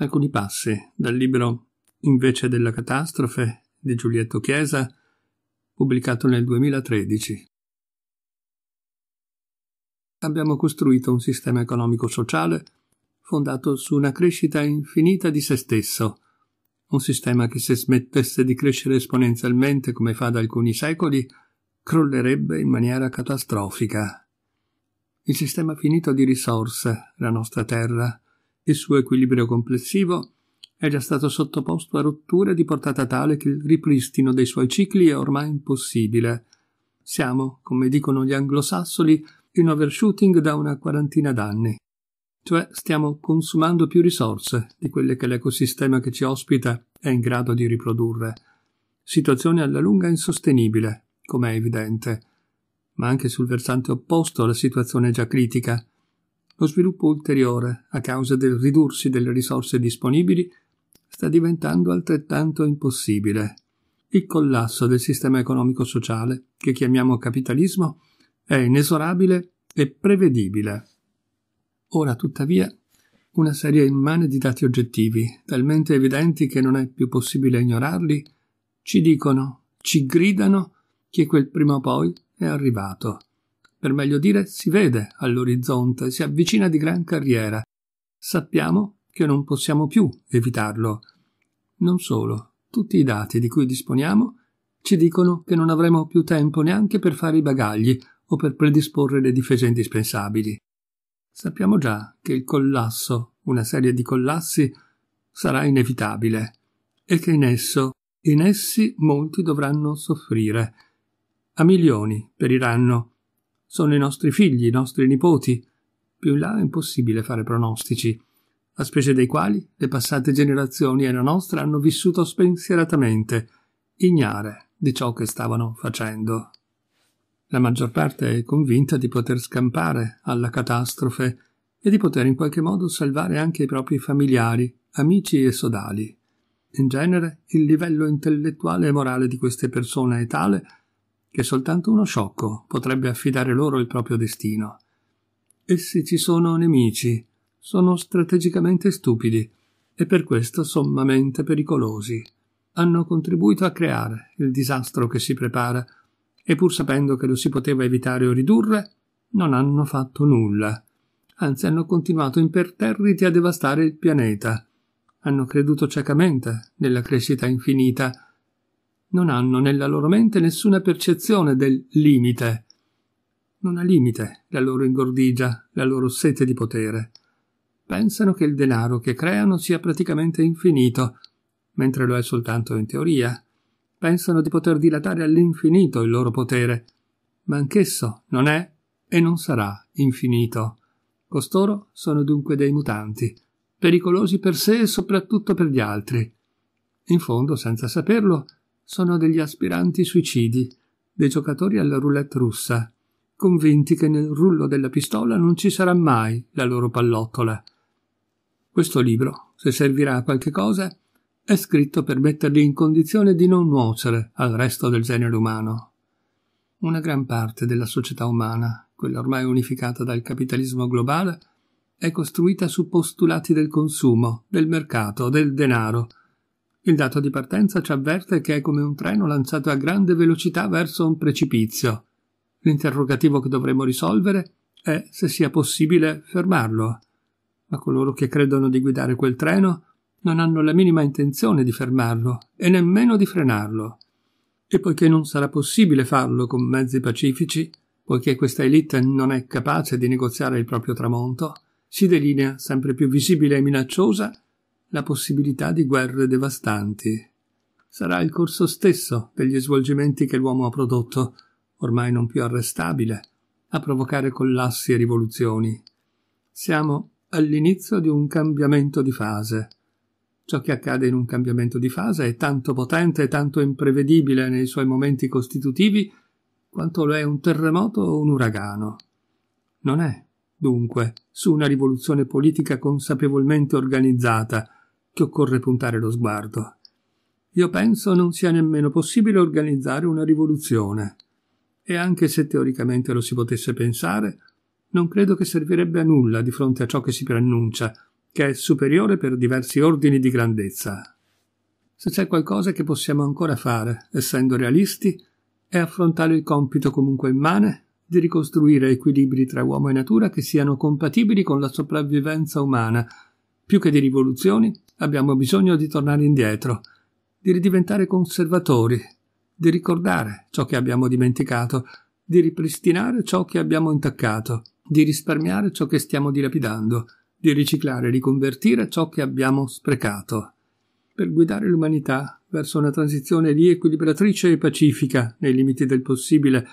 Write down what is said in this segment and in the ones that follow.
Alcuni passi dal libro Invece della catastrofe di Giulietto Chiesa, pubblicato nel 2013. Abbiamo costruito un sistema economico-sociale fondato su una crescita infinita di se stesso, un sistema che se smettesse di crescere esponenzialmente come fa da alcuni secoli, crollerebbe in maniera catastrofica. Il sistema finito di risorse, la nostra terra, il suo equilibrio complessivo è già stato sottoposto a rotture di portata tale che il ripristino dei suoi cicli è ormai impossibile. Siamo, come dicono gli anglosassoli, in overshooting da una quarantina d'anni. Cioè stiamo consumando più risorse di quelle che l'ecosistema che ci ospita è in grado di riprodurre. Situazione alla lunga insostenibile, come è evidente. Ma anche sul versante opposto la situazione è già critica lo sviluppo ulteriore, a causa del ridursi delle risorse disponibili, sta diventando altrettanto impossibile. Il collasso del sistema economico-sociale, che chiamiamo capitalismo, è inesorabile e prevedibile. Ora, tuttavia, una serie immane di dati oggettivi, talmente evidenti che non è più possibile ignorarli, ci dicono, ci gridano che quel prima o poi è arrivato per meglio dire si vede all'orizzonte, si avvicina di gran carriera. Sappiamo che non possiamo più evitarlo. Non solo, tutti i dati di cui disponiamo ci dicono che non avremo più tempo neanche per fare i bagagli o per predisporre le difese indispensabili. Sappiamo già che il collasso, una serie di collassi, sarà inevitabile e che in esso, in essi molti dovranno soffrire. A milioni periranno sono i nostri figli, i nostri nipoti. Più in là è impossibile fare pronostici, a specie dei quali le passate generazioni e la nostra hanno vissuto spensieratamente, ignare di ciò che stavano facendo. La maggior parte è convinta di poter scampare alla catastrofe e di poter in qualche modo salvare anche i propri familiari, amici e sodali. In genere il livello intellettuale e morale di queste persone è tale che soltanto uno sciocco potrebbe affidare loro il proprio destino. Essi ci sono nemici, sono strategicamente stupidi e per questo sommamente pericolosi. Hanno contribuito a creare il disastro che si prepara e pur sapendo che lo si poteva evitare o ridurre, non hanno fatto nulla. Anzi, hanno continuato imperterriti a devastare il pianeta. Hanno creduto ciecamente nella crescita infinita non hanno nella loro mente nessuna percezione del limite. Non ha limite la loro ingordigia, la loro sete di potere. Pensano che il denaro che creano sia praticamente infinito, mentre lo è soltanto in teoria. Pensano di poter dilatare all'infinito il loro potere, ma anch'esso non è e non sarà infinito. Costoro sono dunque dei mutanti, pericolosi per sé e soprattutto per gli altri. In fondo, senza saperlo, sono degli aspiranti suicidi, dei giocatori alla roulette russa, convinti che nel rullo della pistola non ci sarà mai la loro pallottola. Questo libro, se servirà a qualche cosa, è scritto per metterli in condizione di non nuocere al resto del genere umano. Una gran parte della società umana, quella ormai unificata dal capitalismo globale, è costruita su postulati del consumo, del mercato, del denaro, il dato di partenza ci avverte che è come un treno lanciato a grande velocità verso un precipizio. L'interrogativo che dovremmo risolvere è se sia possibile fermarlo. Ma coloro che credono di guidare quel treno non hanno la minima intenzione di fermarlo e nemmeno di frenarlo. E poiché non sarà possibile farlo con mezzi pacifici, poiché questa elite non è capace di negoziare il proprio tramonto, si delinea sempre più visibile e minacciosa la possibilità di guerre devastanti. Sarà il corso stesso degli svolgimenti che l'uomo ha prodotto, ormai non più arrestabile, a provocare collassi e rivoluzioni. Siamo all'inizio di un cambiamento di fase. Ciò che accade in un cambiamento di fase è tanto potente e tanto imprevedibile nei suoi momenti costitutivi quanto lo è un terremoto o un uragano. Non è, dunque, su una rivoluzione politica consapevolmente organizzata che occorre puntare lo sguardo. Io penso non sia nemmeno possibile organizzare una rivoluzione. E anche se teoricamente lo si potesse pensare, non credo che servirebbe a nulla di fronte a ciò che si preannuncia, che è superiore per diversi ordini di grandezza. Se c'è qualcosa che possiamo ancora fare, essendo realisti, è affrontare il compito comunque immane di ricostruire equilibri tra uomo e natura che siano compatibili con la sopravvivenza umana più che di rivoluzioni, abbiamo bisogno di tornare indietro, di ridiventare conservatori, di ricordare ciò che abbiamo dimenticato, di ripristinare ciò che abbiamo intaccato, di risparmiare ciò che stiamo dilapidando, di riciclare e riconvertire ciò che abbiamo sprecato. Per guidare l'umanità verso una transizione riequilibratrice e pacifica, nei limiti del possibile,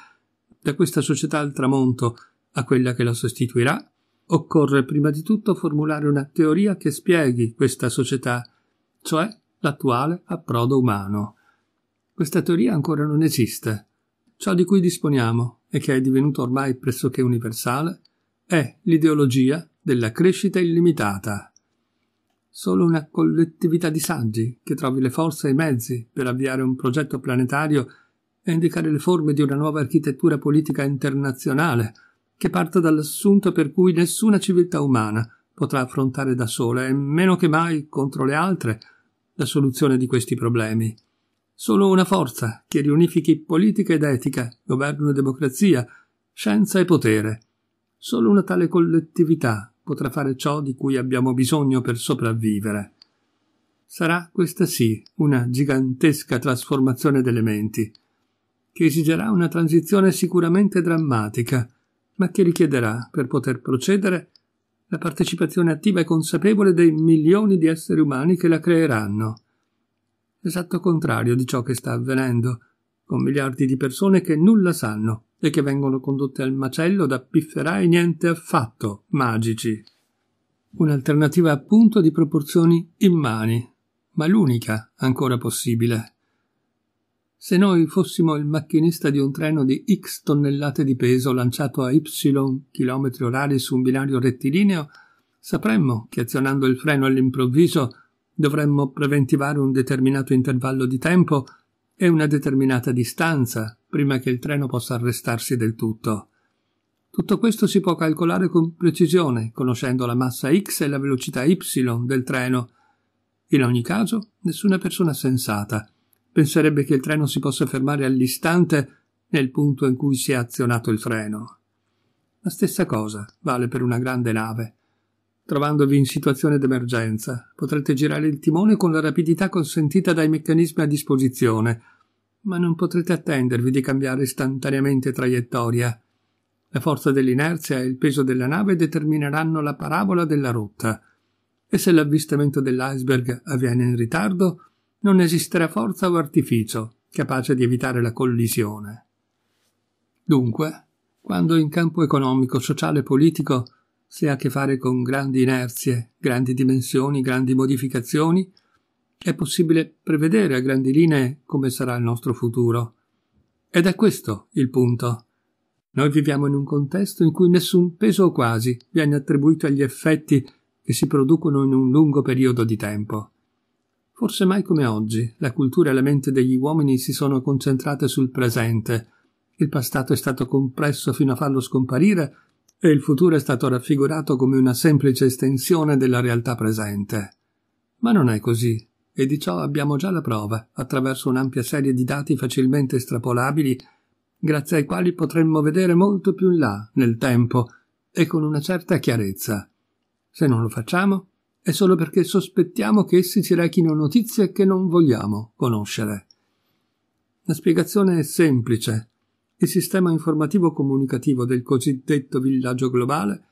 da questa società al tramonto a quella che la sostituirà, Occorre prima di tutto formulare una teoria che spieghi questa società, cioè l'attuale approdo umano. Questa teoria ancora non esiste. Ciò di cui disponiamo e che è divenuto ormai pressoché universale è l'ideologia della crescita illimitata. Solo una collettività di saggi che trovi le forze e i mezzi per avviare un progetto planetario e indicare le forme di una nuova architettura politica internazionale che parta dall'assunto per cui nessuna civiltà umana potrà affrontare da sola e meno che mai contro le altre la soluzione di questi problemi. Solo una forza che riunifichi politica ed etica, governo e democrazia, scienza e potere. Solo una tale collettività potrà fare ciò di cui abbiamo bisogno per sopravvivere. Sarà questa sì una gigantesca trasformazione delle menti, che esigerà una transizione sicuramente drammatica, ma che richiederà, per poter procedere, la partecipazione attiva e consapevole dei milioni di esseri umani che la creeranno. Esatto contrario di ciò che sta avvenendo, con miliardi di persone che nulla sanno e che vengono condotte al macello da pifferai niente affatto magici. Un'alternativa appunto di proporzioni immani, ma l'unica ancora possibile. Se noi fossimo il macchinista di un treno di x tonnellate di peso lanciato a y km orari su un binario rettilineo, sapremmo che azionando il freno all'improvviso dovremmo preventivare un determinato intervallo di tempo e una determinata distanza prima che il treno possa arrestarsi del tutto. Tutto questo si può calcolare con precisione, conoscendo la massa x e la velocità y del treno. In ogni caso, nessuna persona sensata penserebbe che il treno si possa fermare all'istante nel punto in cui si è azionato il freno. La stessa cosa vale per una grande nave. Trovandovi in situazione d'emergenza, potrete girare il timone con la rapidità consentita dai meccanismi a disposizione, ma non potrete attendervi di cambiare istantaneamente traiettoria. La forza dell'inerzia e il peso della nave determineranno la parabola della rotta, e se l'avvistamento dell'iceberg avviene in ritardo, non esisterà forza o artificio capace di evitare la collisione. Dunque, quando in campo economico, sociale e politico si ha a che fare con grandi inerzie, grandi dimensioni, grandi modificazioni, è possibile prevedere a grandi linee come sarà il nostro futuro. Ed è questo il punto. Noi viviamo in un contesto in cui nessun peso o quasi viene attribuito agli effetti che si producono in un lungo periodo di tempo. Forse mai come oggi, la cultura e la mente degli uomini si sono concentrate sul presente. Il passato è stato compresso fino a farlo scomparire e il futuro è stato raffigurato come una semplice estensione della realtà presente. Ma non è così, e di ciò abbiamo già la prova, attraverso un'ampia serie di dati facilmente estrapolabili, grazie ai quali potremmo vedere molto più in là, nel tempo, e con una certa chiarezza. Se non lo facciamo, è solo perché sospettiamo che essi ci rechino notizie che non vogliamo conoscere. La spiegazione è semplice. Il sistema informativo comunicativo del cosiddetto villaggio globale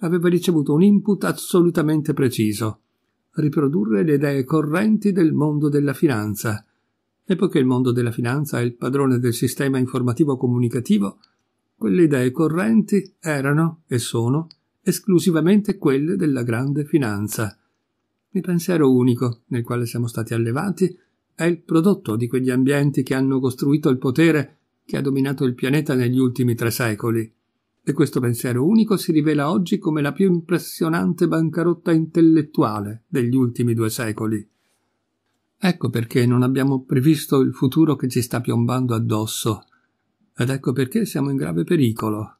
aveva ricevuto un input assolutamente preciso riprodurre le idee correnti del mondo della finanza. E poiché il mondo della finanza è il padrone del sistema informativo comunicativo, quelle idee correnti erano e sono esclusivamente quelle della grande finanza. Il pensiero unico nel quale siamo stati allevati è il prodotto di quegli ambienti che hanno costruito il potere che ha dominato il pianeta negli ultimi tre secoli. E questo pensiero unico si rivela oggi come la più impressionante bancarotta intellettuale degli ultimi due secoli. Ecco perché non abbiamo previsto il futuro che ci sta piombando addosso, ed ecco perché siamo in grave pericolo.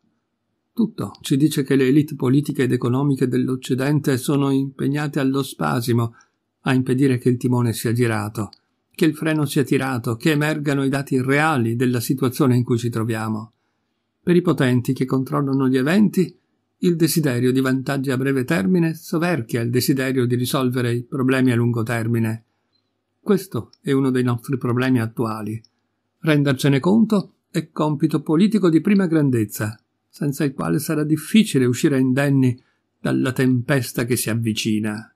Tutto ci dice che le elite politiche ed economiche dell'Occidente sono impegnate allo spasimo a impedire che il timone sia girato, che il freno sia tirato, che emergano i dati reali della situazione in cui ci troviamo. Per i potenti che controllano gli eventi, il desiderio di vantaggi a breve termine soverchia il desiderio di risolvere i problemi a lungo termine. Questo è uno dei nostri problemi attuali. Rendercene conto è compito politico di prima grandezza senza il quale sarà difficile uscire indenni dalla tempesta che si avvicina.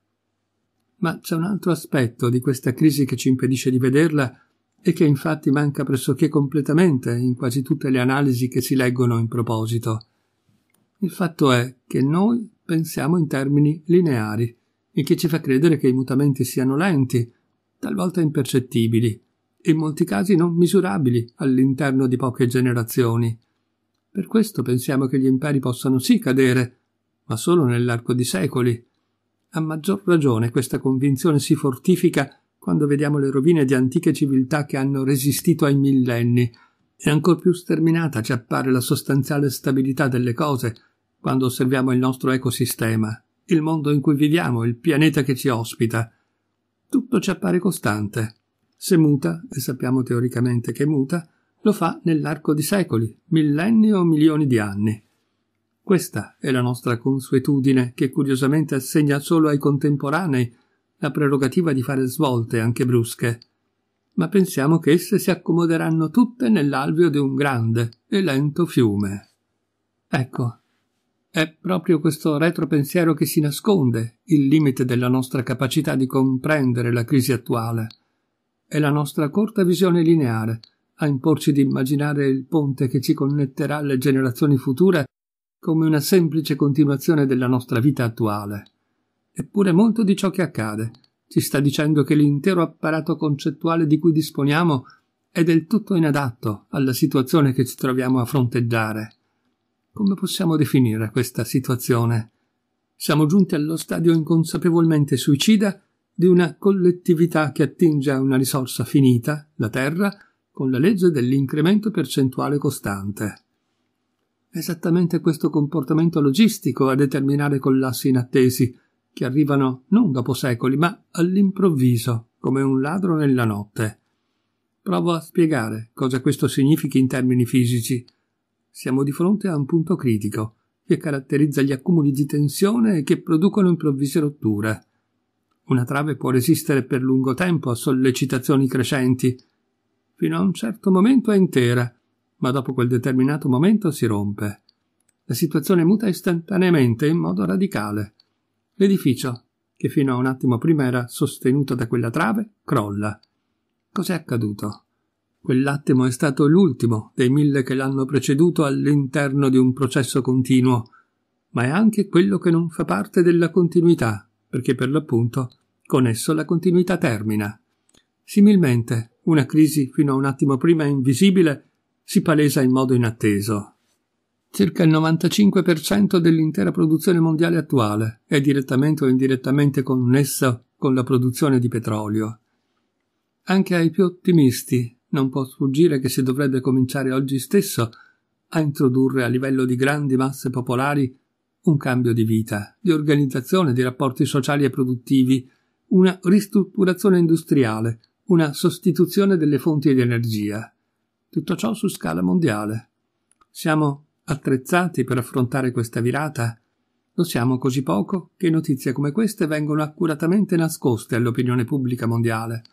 Ma c'è un altro aspetto di questa crisi che ci impedisce di vederla e che infatti manca pressoché completamente in quasi tutte le analisi che si leggono in proposito. Il fatto è che noi pensiamo in termini lineari, il che ci fa credere che i mutamenti siano lenti, talvolta impercettibili, in molti casi non misurabili all'interno di poche generazioni. Per questo pensiamo che gli imperi possano sì cadere, ma solo nell'arco di secoli. A maggior ragione questa convinzione si fortifica quando vediamo le rovine di antiche civiltà che hanno resistito ai millenni, e ancor più sterminata ci appare la sostanziale stabilità delle cose quando osserviamo il nostro ecosistema, il mondo in cui viviamo, il pianeta che ci ospita. Tutto ci appare costante. Se muta, e sappiamo teoricamente che muta, lo fa nell'arco di secoli, millenni o milioni di anni. Questa è la nostra consuetudine, che curiosamente assegna solo ai contemporanei la prerogativa di fare svolte anche brusche. Ma pensiamo che esse si accomoderanno tutte nell'alveo di un grande e lento fiume. Ecco, è proprio questo retropensiero che si nasconde il limite della nostra capacità di comprendere la crisi attuale. È la nostra corta visione lineare, a imporci di immaginare il ponte che ci connetterà alle generazioni future come una semplice continuazione della nostra vita attuale. Eppure molto di ciò che accade ci sta dicendo che l'intero apparato concettuale di cui disponiamo è del tutto inadatto alla situazione che ci troviamo a fronteggiare. Come possiamo definire questa situazione? Siamo giunti allo stadio inconsapevolmente suicida di una collettività che attinge a una risorsa finita, la Terra, con la legge dell'incremento percentuale costante. È esattamente questo comportamento logistico a determinare collassi inattesi, che arrivano non dopo secoli, ma all'improvviso, come un ladro nella notte. Provo a spiegare cosa questo significhi in termini fisici. Siamo di fronte a un punto critico, che caratterizza gli accumuli di tensione e che producono improvvise rotture. Una trave può resistere per lungo tempo a sollecitazioni crescenti, fino a un certo momento è intera, ma dopo quel determinato momento si rompe. La situazione muta istantaneamente in modo radicale. L'edificio, che fino a un attimo prima era sostenuto da quella trave, crolla. Cos'è accaduto? Quell'attimo è stato l'ultimo dei mille che l'hanno preceduto all'interno di un processo continuo, ma è anche quello che non fa parte della continuità, perché per l'appunto con esso la continuità termina. Similmente, una crisi fino a un attimo prima invisibile si palesa in modo inatteso. Circa il 95% dell'intera produzione mondiale attuale è direttamente o indirettamente connessa con la produzione di petrolio. Anche ai più ottimisti non può sfuggire che si dovrebbe cominciare oggi stesso a introdurre a livello di grandi masse popolari un cambio di vita, di organizzazione, di rapporti sociali e produttivi, una ristrutturazione industriale, una sostituzione delle fonti di energia. Tutto ciò su scala mondiale. Siamo attrezzati per affrontare questa virata? Lo siamo così poco che notizie come queste vengono accuratamente nascoste all'opinione pubblica mondiale,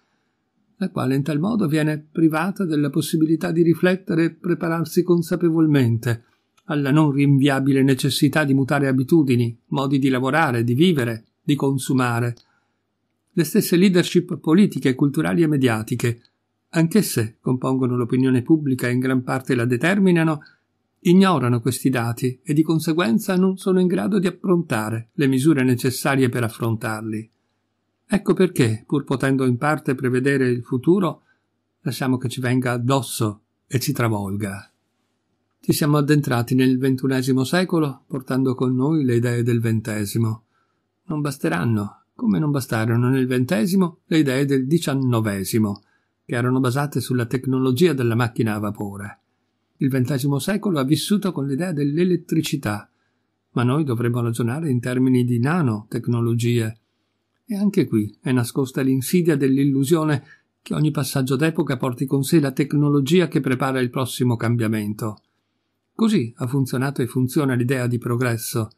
la quale in tal modo viene privata della possibilità di riflettere e prepararsi consapevolmente alla non rinviabile necessità di mutare abitudini, modi di lavorare, di vivere, di consumare, le stesse leadership politiche, culturali e mediatiche, anch'esse compongono l'opinione pubblica e in gran parte la determinano, ignorano questi dati e di conseguenza non sono in grado di approntare le misure necessarie per affrontarli. Ecco perché, pur potendo in parte prevedere il futuro, lasciamo che ci venga addosso e ci travolga. Ci siamo addentrati nel ventunesimo secolo portando con noi le idee del ventesimo. Non basteranno come non bastarono nel ventesimo le idee del diciannovesimo, che erano basate sulla tecnologia della macchina a vapore. Il ventesimo secolo ha vissuto con l'idea dell'elettricità, ma noi dovremmo ragionare in termini di nanotecnologie. E anche qui è nascosta l'insidia dell'illusione che ogni passaggio d'epoca porti con sé la tecnologia che prepara il prossimo cambiamento. Così ha funzionato e funziona l'idea di progresso,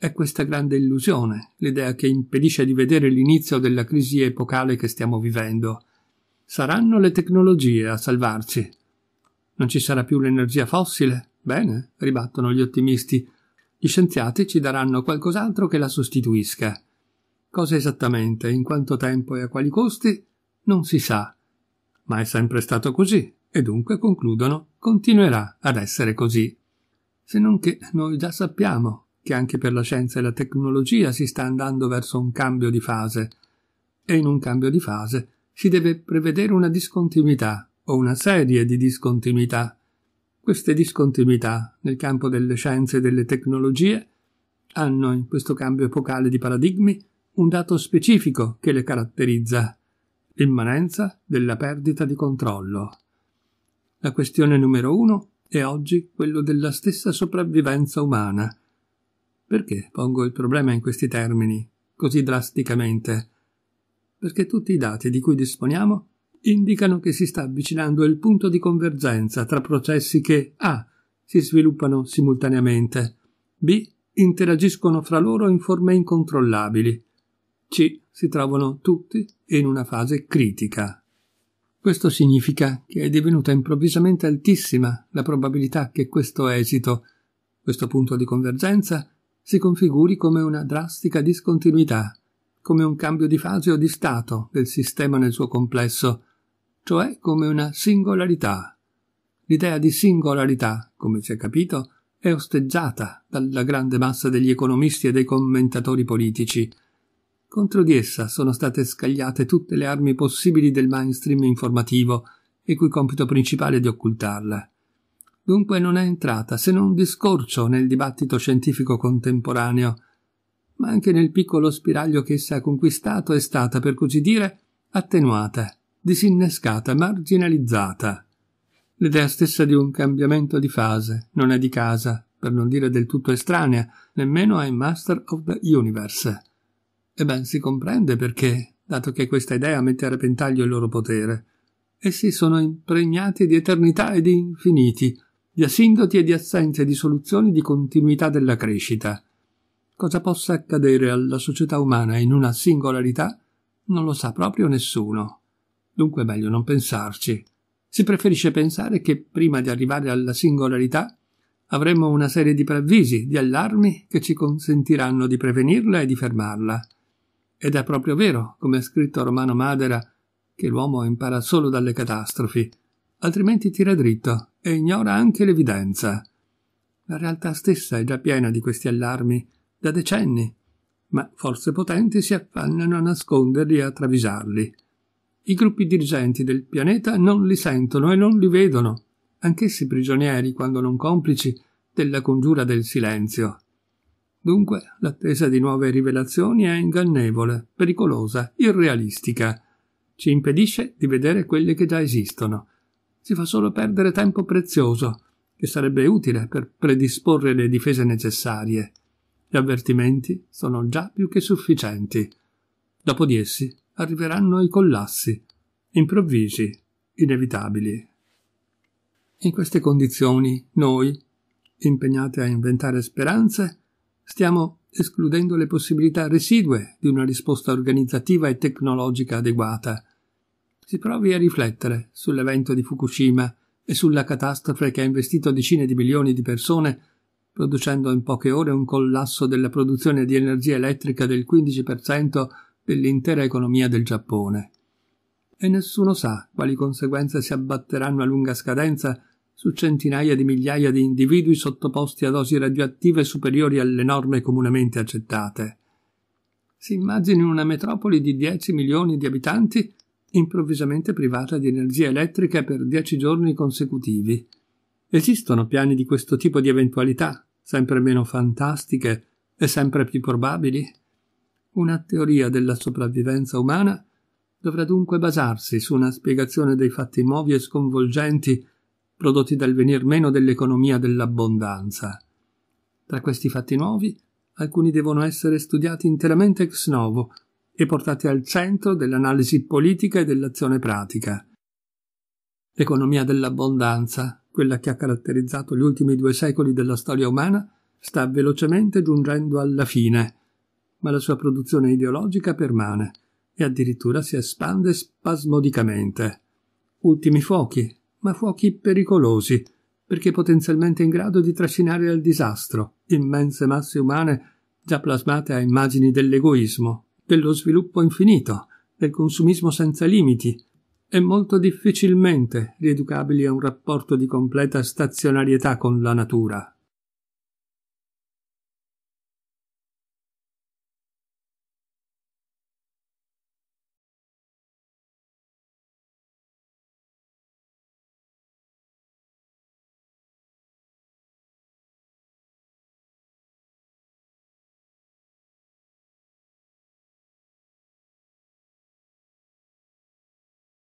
è questa grande illusione, l'idea che impedisce di vedere l'inizio della crisi epocale che stiamo vivendo. Saranno le tecnologie a salvarci. Non ci sarà più l'energia fossile? Bene, ribattono gli ottimisti. Gli scienziati ci daranno qualcos'altro che la sostituisca. Cosa esattamente, in quanto tempo e a quali costi? Non si sa. Ma è sempre stato così, e dunque concludono continuerà ad essere così. Se non che noi già sappiamo che anche per la scienza e la tecnologia si sta andando verso un cambio di fase, e in un cambio di fase si deve prevedere una discontinuità o una serie di discontinuità. Queste discontinuità nel campo delle scienze e delle tecnologie hanno in questo cambio epocale di paradigmi un dato specifico che le caratterizza l'immanenza della perdita di controllo. La questione numero uno è oggi quello della stessa sopravvivenza umana, perché pongo il problema in questi termini, così drasticamente? Perché tutti i dati di cui disponiamo indicano che si sta avvicinando il punto di convergenza tra processi che a. si sviluppano simultaneamente, b. interagiscono fra loro in forme incontrollabili, c. si trovano tutti in una fase critica. Questo significa che è divenuta improvvisamente altissima la probabilità che questo esito, questo punto di convergenza, si configuri come una drastica discontinuità, come un cambio di fase o di stato del sistema nel suo complesso, cioè come una singolarità. L'idea di singolarità, come si è capito, è osteggiata dalla grande massa degli economisti e dei commentatori politici. Contro di essa sono state scagliate tutte le armi possibili del mainstream informativo, il cui compito principale è di occultarla dunque non è entrata se non discorcio nel dibattito scientifico contemporaneo, ma anche nel piccolo spiraglio che essa ha conquistato è stata, per così dire, attenuata, disinnescata, marginalizzata. L'idea stessa di un cambiamento di fase non è di casa, per non dire del tutto estranea, nemmeno ai Master of the Universe. E ben si comprende perché, dato che questa idea mette a repentaglio il loro potere. Essi sono impregnati di eternità e di infiniti, di asindoti e di assenze di soluzioni di continuità della crescita. Cosa possa accadere alla società umana in una singolarità non lo sa proprio nessuno. Dunque è meglio non pensarci. Si preferisce pensare che prima di arrivare alla singolarità avremo una serie di preavvisi, di allarmi che ci consentiranno di prevenirla e di fermarla. Ed è proprio vero, come ha scritto Romano Madera, che l'uomo impara solo dalle catastrofi, altrimenti tira dritto e ignora anche l'evidenza. La realtà stessa è già piena di questi allarmi, da decenni, ma forze potenti si affannano a nasconderli e a travisarli. I gruppi dirigenti del pianeta non li sentono e non li vedono, anch'essi prigionieri, quando non complici, della congiura del silenzio. Dunque, l'attesa di nuove rivelazioni è ingannevole, pericolosa, irrealistica. Ci impedisce di vedere quelle che già esistono si fa solo perdere tempo prezioso, che sarebbe utile per predisporre le difese necessarie. Gli avvertimenti sono già più che sufficienti. Dopo di essi arriveranno i collassi, improvvisi, inevitabili. In queste condizioni noi, impegnati a inventare speranze, stiamo escludendo le possibilità residue di una risposta organizzativa e tecnologica adeguata, si provi a riflettere sull'evento di Fukushima e sulla catastrofe che ha investito decine di milioni di persone, producendo in poche ore un collasso della produzione di energia elettrica del 15% dell'intera economia del Giappone. E nessuno sa quali conseguenze si abbatteranno a lunga scadenza su centinaia di migliaia di individui sottoposti a dosi radioattive superiori alle norme comunemente accettate. Si immagini una metropoli di 10 milioni di abitanti improvvisamente privata di energia elettrica per dieci giorni consecutivi. Esistono piani di questo tipo di eventualità, sempre meno fantastiche e sempre più probabili? Una teoria della sopravvivenza umana dovrà dunque basarsi su una spiegazione dei fatti nuovi e sconvolgenti prodotti dal venir meno dell'economia dell'abbondanza. Tra questi fatti nuovi, alcuni devono essere studiati interamente ex novo, e portati al centro dell'analisi politica e dell'azione pratica. L'economia dell'abbondanza, quella che ha caratterizzato gli ultimi due secoli della storia umana, sta velocemente giungendo alla fine, ma la sua produzione ideologica permane e addirittura si espande spasmodicamente. Ultimi fuochi, ma fuochi pericolosi, perché potenzialmente in grado di trascinare al disastro immense masse umane già plasmate a immagini dell'egoismo, dello sviluppo infinito, del consumismo senza limiti, e molto difficilmente rieducabili a un rapporto di completa stazionarietà con la natura.